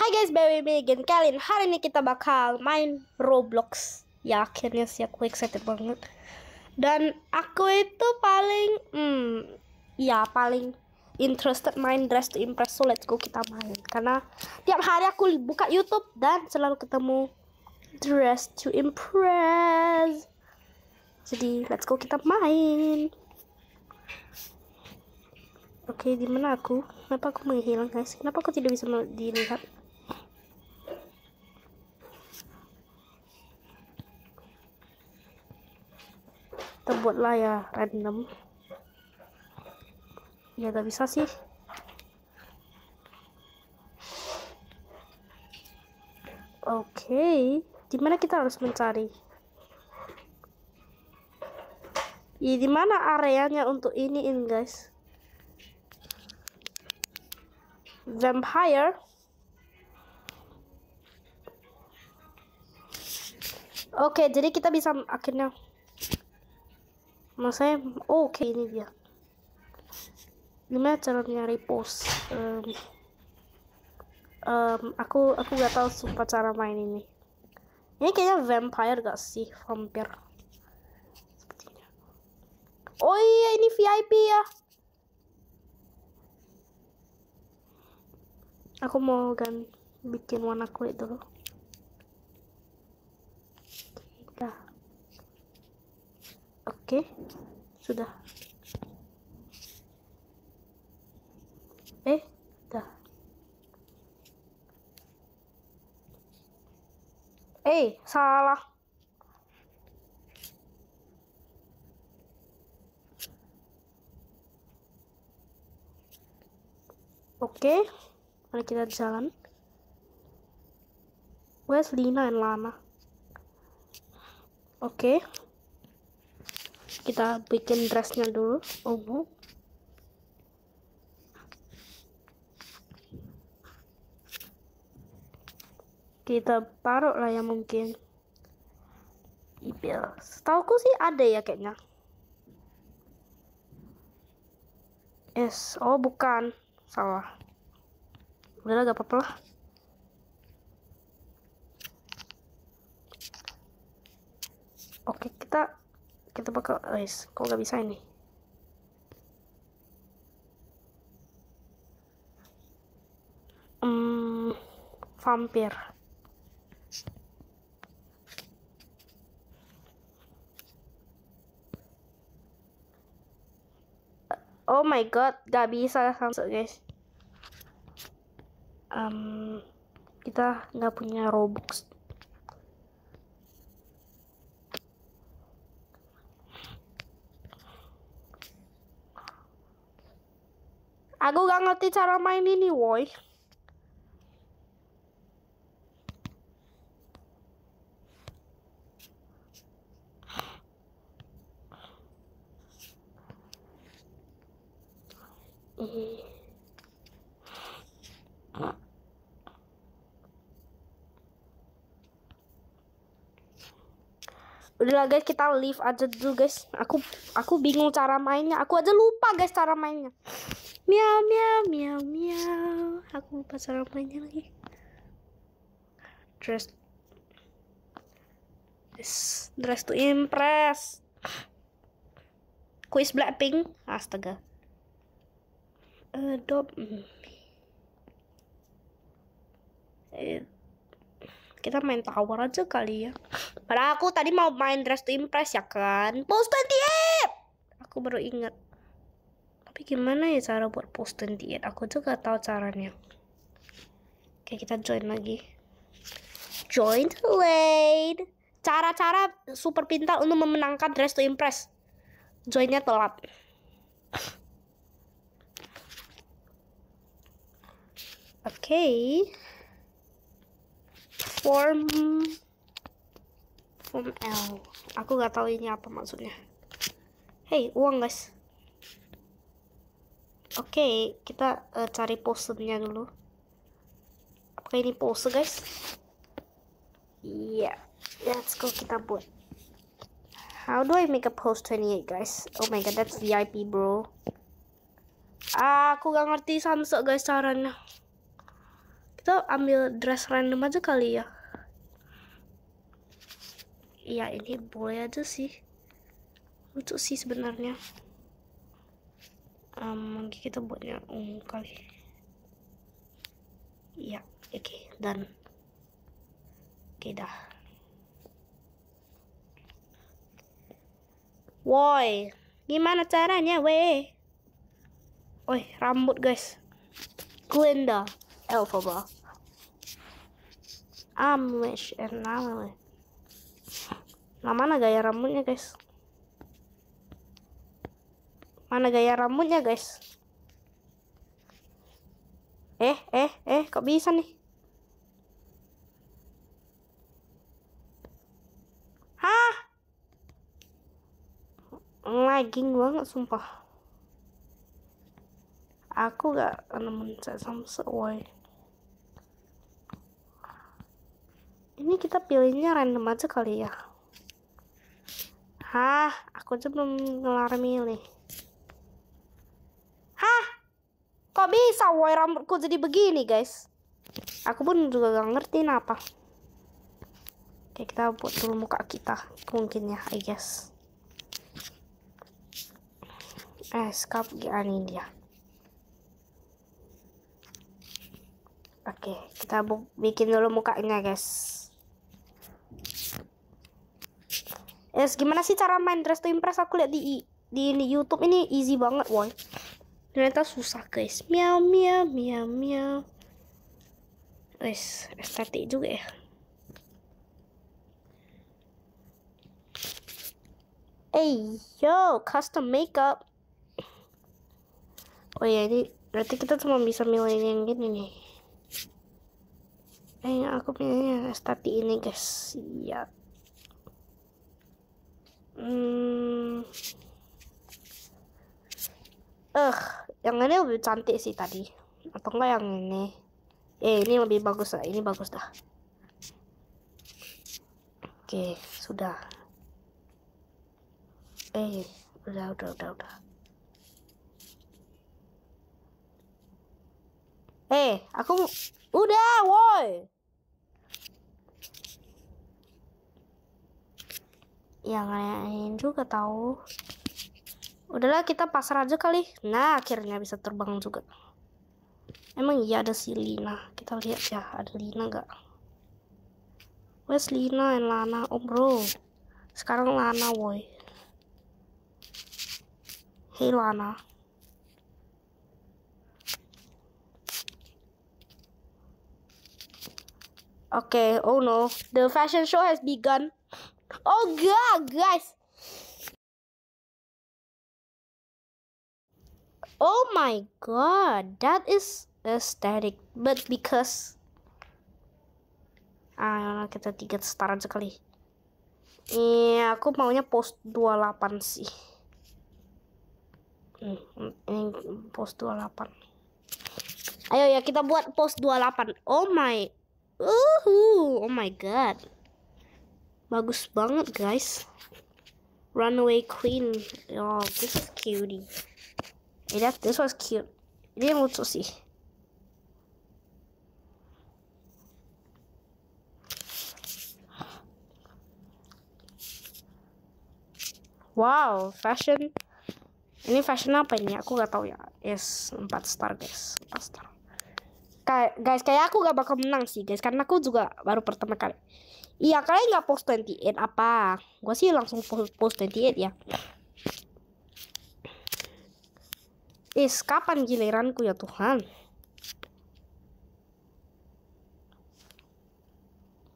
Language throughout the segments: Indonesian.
Hai guys, baby me again kalian. Hari ini kita bakal main Roblox. Ya akhirnya sih aku excited banget. Dan aku itu paling hmm ya paling interested main dress to impress. So let's go kita main karena tiap hari aku buka YouTube dan selalu ketemu dress to impress. Jadi let's go kita main. Oke, okay, di mana aku? Kenapa aku menghilang, guys? Kenapa aku tidak bisa dilihat? kita buatlah ya random ya gak bisa sih oke okay. dimana kita harus mencari ya dimana areanya untuk ini in guys vampire Oke, okay, jadi kita bisa akhirnya oh, oke okay, ini dia Gimana cara nyari post Um, um, aku aku gak tau sumpah cara main ini. Ini kayaknya vampire gak sih? vampir Oh iya, ini VIP ya. Aku mau kan bikin warna kulit dulu. oke sudah eh dah eh salah Oke, mari kita jalan. Where's Lina and Lana? Oke. Okay kita bikin dressnya dulu ungu kita taruh lah ya mungkin ipil setauku sih ada ya kayaknya yes oh bukan salah udah gak apa-apa lah oke kita kita bakal guys kok nggak bisa ini hmm, vampir Oh my god, gak bisa langsung guys. Um, kita nggak punya Robux Aku gak ngerti cara main ini, woi. Udah guys, kita leave aja dulu guys. Aku aku bingung cara mainnya. Aku aja lupa guys cara mainnya. Miau miau miau miau. Aku lupa suara mainnya lagi. Dress Dress, dress to impress. Quiz Blackpink. Astaga. Adopt me. Eh, kita main tower aja kali ya. Padahal aku tadi mau main dress to impress ya kan. Post 28. Aku baru ingat tapi gimana ya cara buat posting diet aku tuh gak tahu caranya oke kita join lagi join late cara-cara super pintar untuk memenangkan dress to impress joinnya telat oke okay. form form L aku gak tahu ini apa maksudnya hey uang guys oke okay, kita uh, cari posenya dulu Apa ini pose guys iya yeah. let's go kita buat how do I make a twenty 28 guys oh my god that's VIP bro ah, aku gak ngerti samsek guys caranya kita ambil dress random aja kali ya yeah, ini boleh aja sih lucu sih sebenarnya um, kita buatnya ungu kali ya oke okay. dan oke okay, dah woi gimana caranya weh woi rambut guys Glinda Elphaba wish and I'm wish nah mana gaya rambutnya guys Mana gaya rambutnya, guys? Eh, eh, eh, kok bisa nih? Hah? Lagging banget, sumpah. Aku gak nemen Samsung, woi. Ini kita pilihnya random aja kali ya. Hah, aku aja belum ngelar milih. Kok bisa woi rambutku jadi begini guys? Aku pun juga gak ngerti apa. Oke kita buat dulu muka kita mungkin ya I guess. Eh skap gini dia. Ya? Oke kita bikin dulu mukanya guys. Yes, gimana sih cara main Dress to Impress? Aku lihat di di, di YouTube ini easy banget, woi ternyata susah guys miau miau miau miau wes estetik juga ya Hey yo, custom makeup. Oh ya, ini berarti kita cuma bisa milih yang gini nih. Eh, aku pilih yang estetik ini guys. Iya. Hmm eh yang ini lebih cantik sih tadi Atau enggak yang ini eh ini lebih bagus lah ini bagus dah oke sudah eh udah udah udah udah eh aku udah woi yang lain juga tahu udahlah kita pasar aja kali nah akhirnya bisa terbang juga emang iya ada si Lina kita lihat ya ada Lina nggak wes Lina and Lana oh bro sekarang Lana woi hey Lana Okay, oh no, the fashion show has begun. Oh god, guys, Oh my god, that is aesthetic. But because Ah, ya kita tiga setaran sekali. Iya, eh, aku maunya post 28 sih. Hmm, ini post 28. Ayo ya kita buat post 28. Oh my. Uhu, oh my god. Bagus banget, guys. Runaway Queen. Oh, this is cutie. Hey, that this was cute. It didn't look so see. Wow, fashion. Ini fashion apa ini? Aku gak tahu ya. Yes, 4 star guys. 4 star. Kay guys, kayak aku gak bakal menang sih guys. Karena aku juga baru pertama kali. Iya, kalian gak post 28 apa? Gue sih langsung post, post 28 ya. Is kapan giliranku ya Tuhan?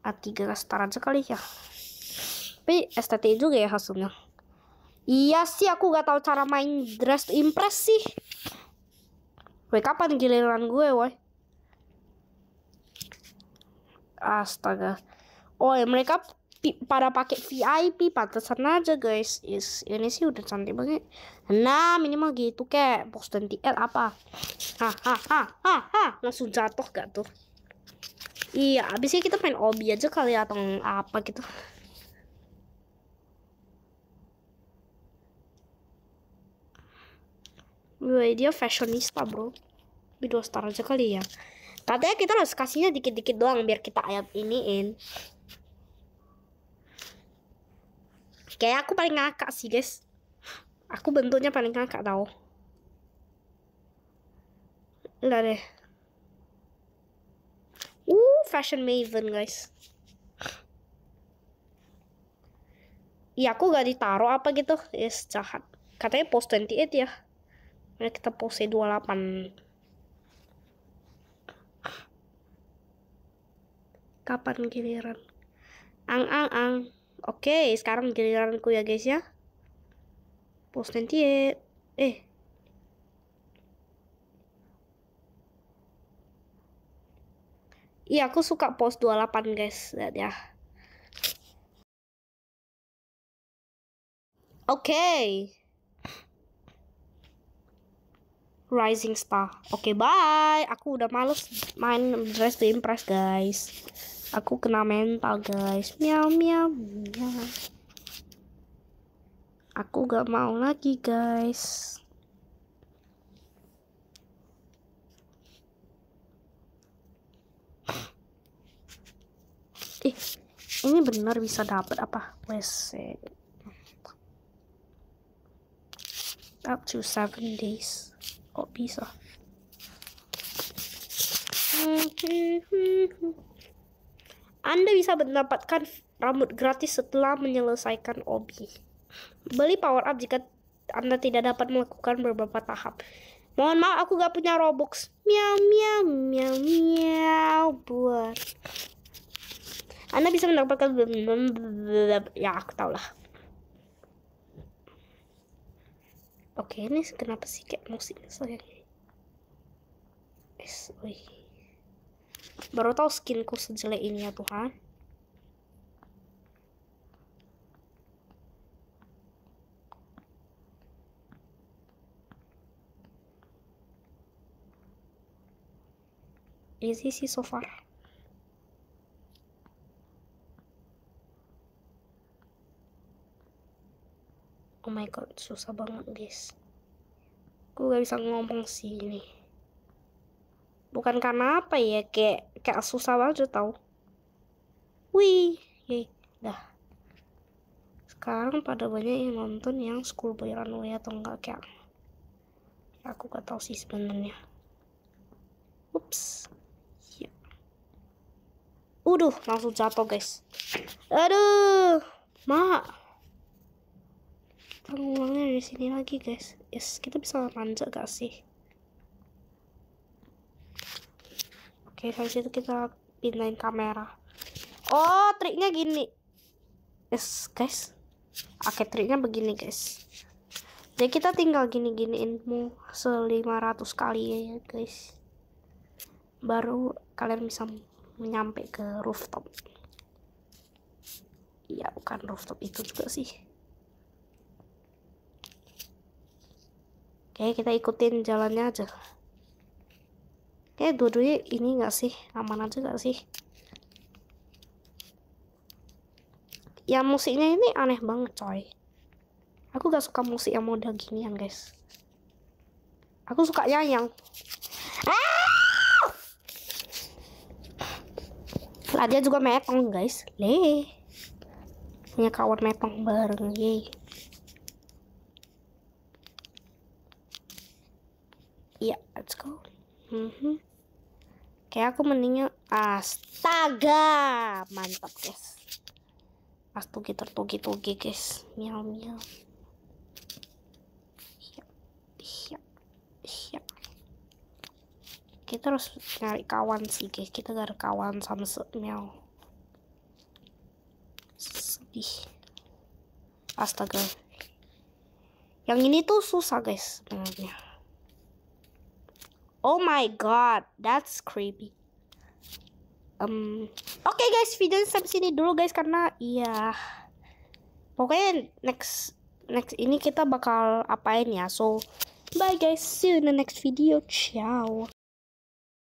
A3 ah, setaran sekali ya. Tapi estetik juga ya hasilnya. Iya sih aku gak tahu cara main dress impress sih. Woi kapan giliran gue woi? Astaga. Oh mereka para pakai VIP sana aja guys is ini sih udah cantik banget nah minimal gitu kek box dan TL apa hahaha langsung jatuh gak tuh iya abisnya kita main obi aja kali ya, atau apa gitu Gue dia fashionista bro Video star aja kali ya Katanya kita harus kasihnya dikit-dikit doang Biar kita ayat iniin Kayak aku paling ngakak sih guys Aku bentuknya paling ngakak tau Enggak deh Uh, fashion maven guys Iya aku gak ditaruh apa gitu Yes, jahat Katanya post 28 ya nah, kita pose 28 Kapan giliran? Ang ang ang Oke, sekarang giliranku ya guys ya. Post nanti ya. Eh. Iya, aku suka post 28 guys. Lihat ya. Oke. Okay. Rising Star. Oke, okay, bye. Aku udah males main Dress to Impress, guys. Aku kena mental guys. Miau miau miau. Aku gak mau lagi guys. Ih, ini benar bisa dapat apa? WC. Eh. Up to seven days. Kok bisa? Anda bisa mendapatkan rambut gratis setelah menyelesaikan obi. Beli power up jika Anda tidak dapat melakukan beberapa tahap. Mohon maaf aku gak punya Robux. Miau miau miau miau buat. Anda bisa mendapatkan ya aku tau lah. Oke, ini kenapa sih kayak musiknya sayang? Eh, sorry baru tahu skillku sejelek ini ya Tuhan easy sih so far oh my god susah banget guys gue gak bisa ngomong sih ini bukan karena apa ya kayak kayak susah banget tau wih yey dah sekarang pada banyak yang nonton yang schoolboy runway atau enggak kayak aku gak tau sih sebenarnya ups ya udah langsung jatuh guys aduh mak kita ngulangnya dari sini lagi guys yes kita bisa lanjut gak sih Oke, dari situ kita pindahin kamera. Oh, triknya gini. Yes, guys. Oke, triknya begini, guys. Jadi kita tinggal gini-giniin mu 500 kali ya, ya, guys. Baru kalian bisa menyampe ke rooftop. Iya, bukan rooftop itu juga sih. Oke, kita ikutin jalannya aja kayak eh, dua-duanya ini gak sih aman aja gak sih ya musiknya ini aneh banget coy aku gak suka musik yang model ginian guys aku suka yang ah! lah dia juga metong guys le punya kawan metong bareng ye ya yeah, let's go mm -hmm kayak aku mendingnya astaga mantap guys astugi tertugi tugi guys miau miau kita harus nyari kawan sih guys kita gak ada kawan sama se miau sedih astaga yang ini tuh susah guys sebenarnya Oh my god, that's creepy. Um, oke okay guys, video sampai sini dulu guys karena iya pokoknya next next ini kita bakal apain ya. So, bye guys, see you in the next video. Ciao.